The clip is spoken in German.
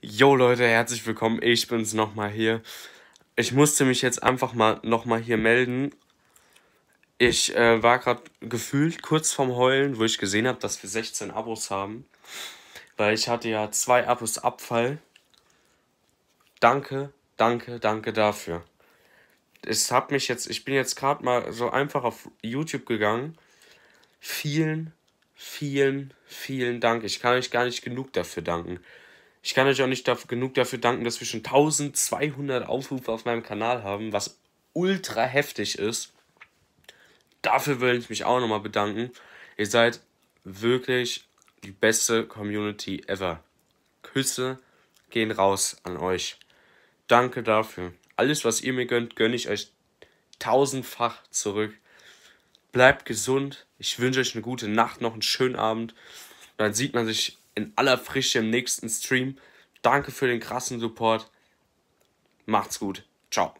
Jo Leute, herzlich willkommen. Ich bin's nochmal hier. Ich musste mich jetzt einfach mal nochmal hier melden. Ich äh, war gerade gefühlt kurz vorm Heulen, wo ich gesehen habe, dass wir 16 Abos haben. Weil ich hatte ja zwei Abos Abfall. Danke, danke, danke dafür. Es hat mich jetzt, ich bin jetzt gerade mal so einfach auf YouTube gegangen. Vielen, vielen, vielen Dank. Ich kann euch gar nicht genug dafür danken. Ich kann euch auch nicht dafür, genug dafür danken, dass wir schon 1200 Aufrufe auf meinem Kanal haben, was ultra heftig ist. Dafür will ich mich auch nochmal bedanken. Ihr seid wirklich die beste Community ever. Küsse gehen raus an euch. Danke dafür. Alles, was ihr mir gönnt, gönne ich euch tausendfach zurück. Bleibt gesund. Ich wünsche euch eine gute Nacht, noch einen schönen Abend. Dann sieht man sich in aller Frische im nächsten Stream. Danke für den krassen Support. Macht's gut. Ciao.